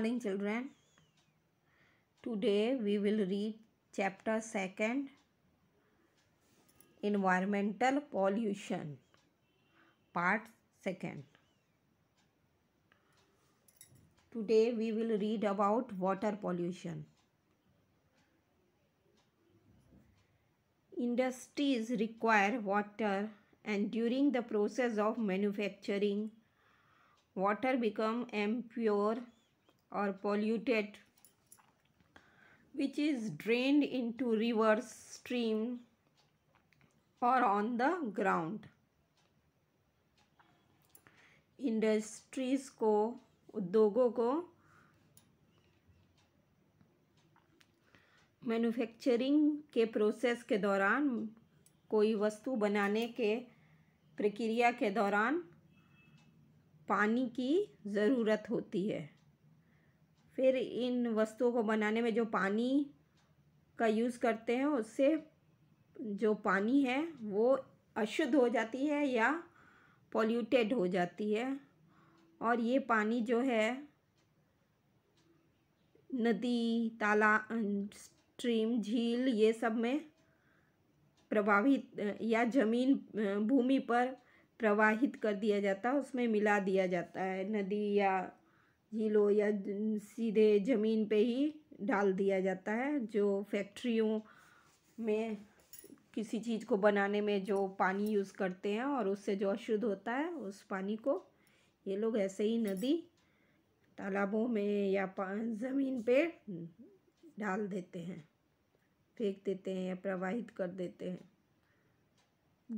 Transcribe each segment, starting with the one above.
morning children today we will read chapter 2nd environmental pollution part 2nd today we will read about water pollution industries require water and during the process of manufacturing water become impure or polluted which is drained into rivers stream or on the ground industries को उद्योगों को manufacturing के process के दौरान कोई वस्तु बनाने के प्रक्रिया के दौरान पानी की ज़रूरत होती है फिर इन वस्तुओं को बनाने में जो पानी का यूज़ करते हैं उससे जो पानी है वो अशुद्ध हो जाती है या पॉल्यूटेड हो जाती है और ये पानी जो है नदी ताला स्ट्रीम झील ये सब में प्रभावित या जमीन भूमि पर प्रवाहित कर दिया जाता है उसमें मिला दिया जाता है नदी या झीलों या सीधे ज़मीन पे ही डाल दिया जाता है जो फैक्ट्रियों में किसी चीज़ को बनाने में जो पानी यूज़ करते हैं और उससे जो अशुद्ध होता है उस पानी को ये लोग ऐसे ही नदी तालाबों में या ज़मीन पे डाल देते हैं फेंक देते हैं या प्रवाहित कर देते हैं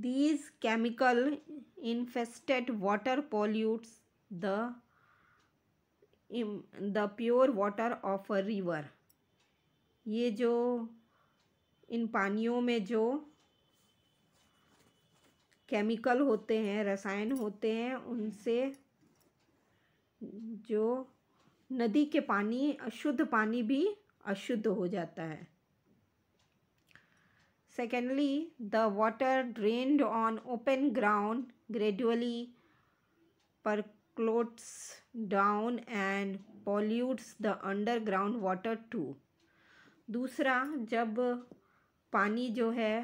these chemical infested water pollutes the the pure water of a river ये जो इन पानियों में जो केमिकल होते हैं रसायन होते हैं उनसे जो नदी के पानी शुद्ध पानी भी अशुद्ध हो जाता है secondly the water drained on open ground gradually पर clots down and pollutes the underground water too. दूसरा जब पानी जो है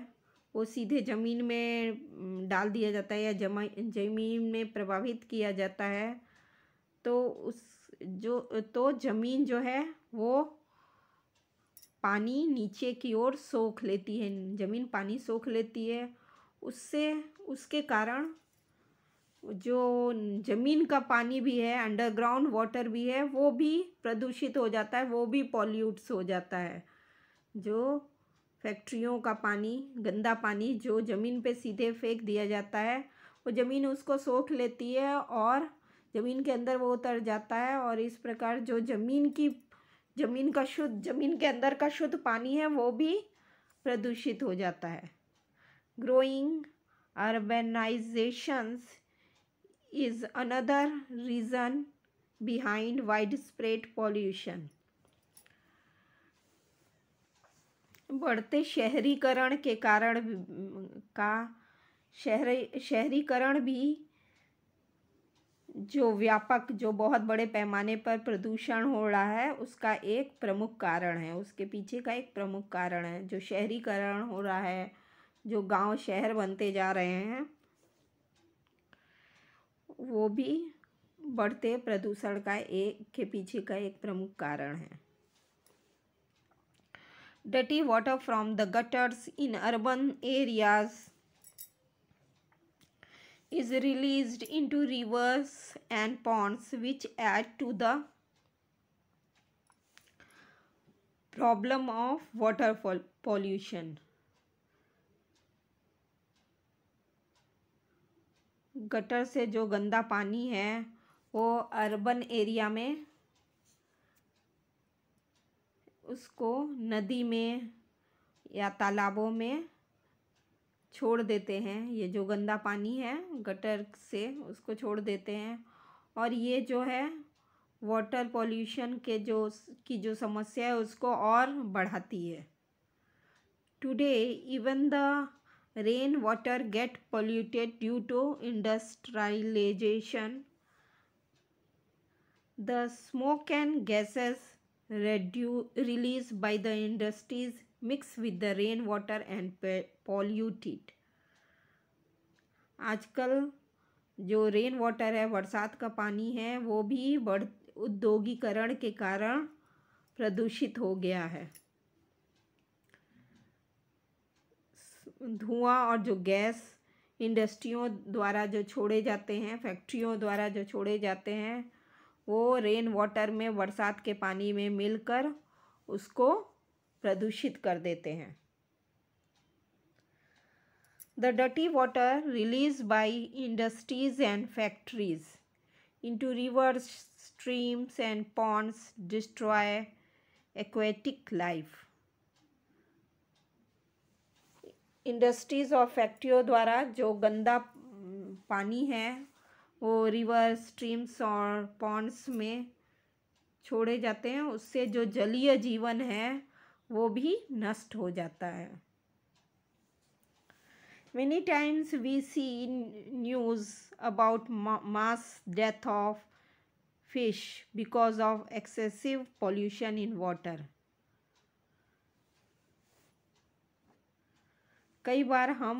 वो सीधे ज़मीन में डाल दिया जाता है या जमा ज़मीन में प्रभावित किया जाता है तो उस जो तो ज़मीन जो है वो पानी नीचे की ओर सोख लेती है ज़मीन पानी सोख लेती है उससे उसके कारण जो ज़मीन का पानी भी है अंडरग्राउंड वाटर भी है वो भी प्रदूषित हो जाता है वो भी पॉल्यूट्स हो जाता है जो फैक्ट्रियों का पानी गंदा पानी जो ज़मीन पे सीधे फेंक दिया जाता है वो ज़मीन उसको सोख लेती है और ज़मीन के अंदर वो उतर जाता है और इस प्रकार जो ज़मीन की ज़मीन का शुद्ध ज़मीन के अंदर का शुद्ध पानी है वो भी प्रदूषित हो जाता है growing urbanisations is another reason behind widespread pollution बढ़ते शहरीकरण के कारण का शहर शहरीकरण भी जो व्यापक जो बहुत बड़े पैमाने पर प्रदूषण हो रहा है उसका एक प्रमुख कारण है उसके पीछे का एक प्रमुख कारण है जो शहरीकरण हो रहा है जो गांव शहर बनते जा रहे हैं वो भी बढ़ते प्रदूषण का एक के पीछे का एक प्रमुख कारण है डटी water from the gutters in urban areas is release into rivers and ponds which add to the problem of water pollution gutter से जो गंदा पानी है वो अर्बन एरिया में उसको नदी में या तालाबों में छोड़ देते हैं ये जो गंदा पानी है गटर से उसको छोड़ देते हैं और ये जो है वाटर पॉल्यूशन के जो की जो समस्या है उसको और बढ़ाती है today even the rain water get polluted due to industrialization the smoke and gases released by the industries mix with the rain water and pollute it आजकल जो रेन वाटर है बरसात का पानी है वो भी बढ़ उद्योगीकरण के कारण प्रदूषित हो गया है धुआं और जो गैस इंडस्ट्रियों द्वारा जो छोड़े जाते हैं फैक्ट्रियों द्वारा जो छोड़े जाते हैं वो रेन वाटर में बरसात के पानी में मिलकर उसको प्रदूषित कर देते हैं द डटी water release by industries and factories into rivers streams and ponds destroy aquatic life industries और फैक्ट्रियों द्वारा जो गंदा पानी है वो रिवर स्ट्रीम्स और पॉन्ड्स में छोड़े जाते हैं उससे जो जलीय जीवन है वो भी नष्ट हो जाता है many times we see news about mass death of fish because of excessive pollution in water कई बार हम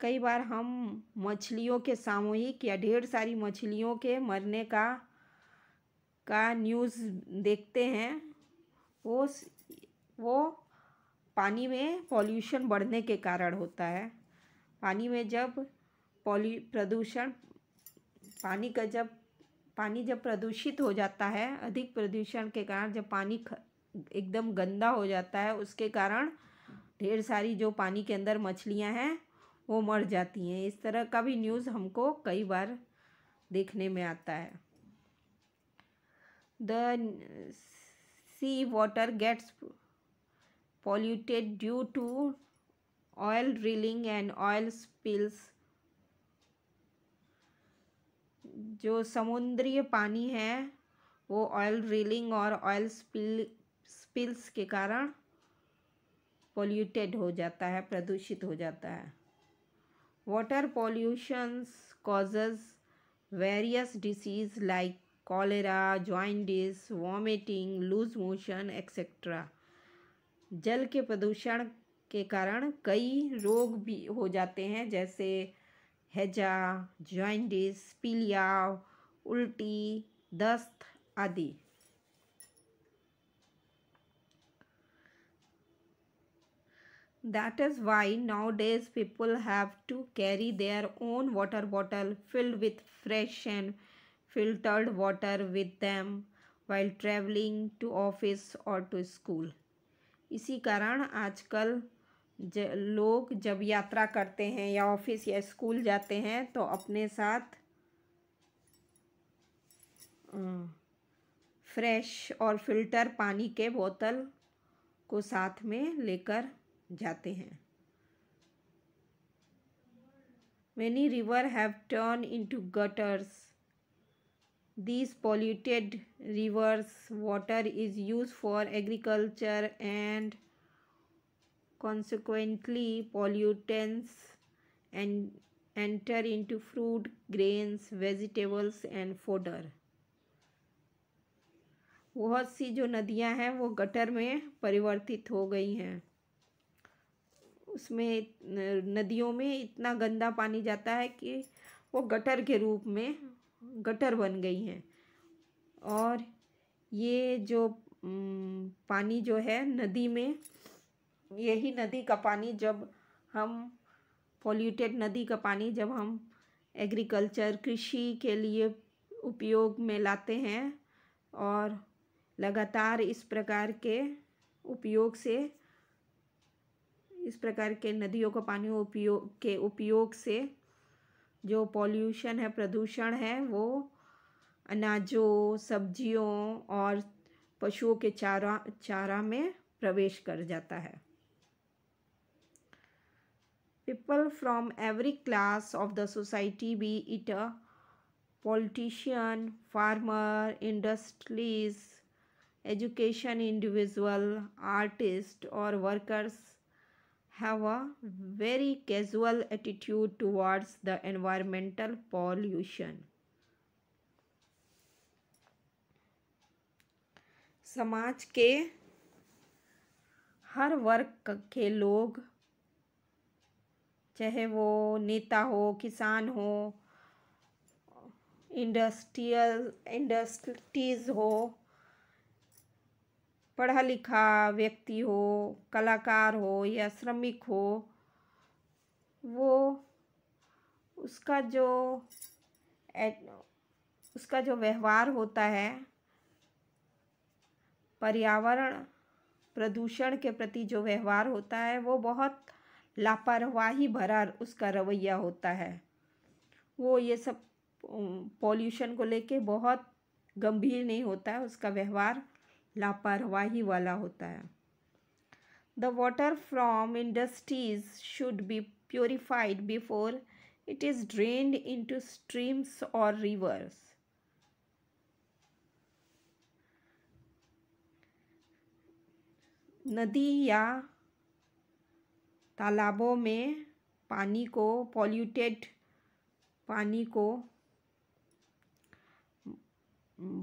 कई बार हम मछलियों के सामूहिक या ढेर सारी मछलियों के मरने का का न्यूज़ देखते हैं वो वो पानी में पॉल्यूशन बढ़ने के कारण होता है पानी में जब पॉल्यू प्रदूषण पानी का जब पानी जब प्रदूषित हो जाता है अधिक प्रदूषण के कारण जब पानी ख, एकदम गंदा हो जाता है उसके कारण ढेर सारी जो पानी के अंदर मछलियां हैं वो मर जाती हैं इस तरह का भी न्यूज़ हमको कई बार देखने में आता है the sea water gets polluted due to oil drilling and oil spills जो समुद्री पानी है वो ऑयल ड्रिलिंग और ऑयल स्पिल स्पिल्स के कारण पोल्यूटेड हो जाता है प्रदूषित हो जाता है water pollutions causes various diseases like cholera jaundice vomiting loose motion etcetera जल के प्रदूषण के कारण कई रोग भी हो जाते हैं जैसे हैजा ज्वाइंटिस पीलिया उल्टी दस्त आदि That is why nowadays people have to carry their own water bottle filled with fresh and filtered water with them while traveling to office or to school. इसी कारण आजकल ज, लोग जब यात्रा करते हैं या ऑफिस या स्कूल जाते हैं तो अपने साथ फ्रेश और फिल्टर पानी के बोतल को साथ में लेकर जाते हैं many river have turn into gutters this polluted rivers water is use for agriculture and consequently pollutants and enter into fruit grains vegetables and fodder बहुत सी जो नदियाँ हैं वो गटर में परिवर्तित हो गई हैं उसमें नदियों में इतना गंदा पानी जाता है कि वो गटर के रूप में गटर बन गई हैं और ये जो पानी जो है नदी में यही नदी का पानी जब हम पॉल्यूटेड नदी का पानी जब हम एग्रीकल्चर कृषि के लिए उपयोग में लाते हैं और लगातार इस प्रकार के उपयोग से इस प्रकार के नदियों का पानी उपयोग के उपयोग से जो पॉल्यूशन है प्रदूषण है वो अनाजों सब्जियों और पशुओं के चारा चारा में प्रवेश कर जाता है people from every class of the society be it a politician farmer industries education individual artist और workers have a very casual attitude towards the environmental pollution समाज के हर वर्ग के लोग चाहे वो नेता हो किसान हो इंडस्ट्रियल इंडस्ट्रीज हो पढ़ा लिखा व्यक्ति हो कलाकार हो या श्रमिक हो वो उसका जो उसका जो व्यवहार होता है पर्यावरण प्रदूषण के प्रति जो व्यवहार होता है वो बहुत लापरवाही भरा उसका रवैया होता है वो ये सब पॉल्यूशन को लेके बहुत गंभीर नहीं होता है उसका व्यवहार लापरवाही वाला होता है the water from industries should be purified before it is drained to streams और रिवर्स नदी या तालाबों में पानी को पॉल्यूटेड पानी को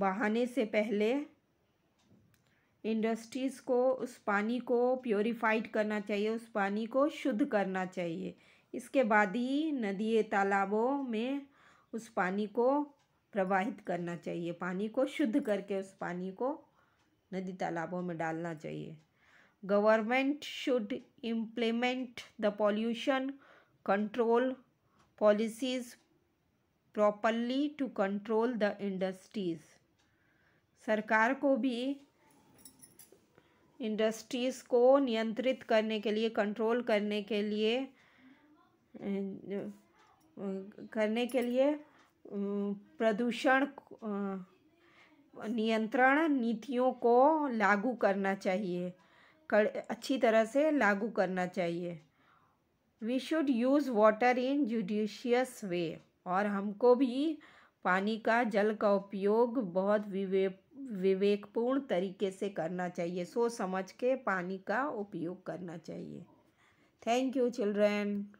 बहाने से पहले इंडस्ट्रीज़ को उस पानी को प्योरीफाइड करना चाहिए उस पानी को शुद्ध करना चाहिए इसके बाद ही नदी तालाबों में उस पानी को प्रवाहित करना चाहिए पानी को शुद्ध करके उस पानी को नदी तालाबों में डालना चाहिए government should implement the pollution control policies properly to control the industries सरकार को भी इंडस्ट्रीज़ को नियंत्रित करने के लिए कंट्रोल करने के लिए करने के लिए प्रदूषण नियंत्रण नीतियों को लागू करना चाहिए कर अच्छी तरह से लागू करना चाहिए we should use water in judicious way और हमको भी पानी का जल का उपयोग बहुत विवेक विवेकपूर्ण तरीके से करना चाहिए सोच समझ के पानी का उपयोग करना चाहिए थैंक यू चिल्ड्रेन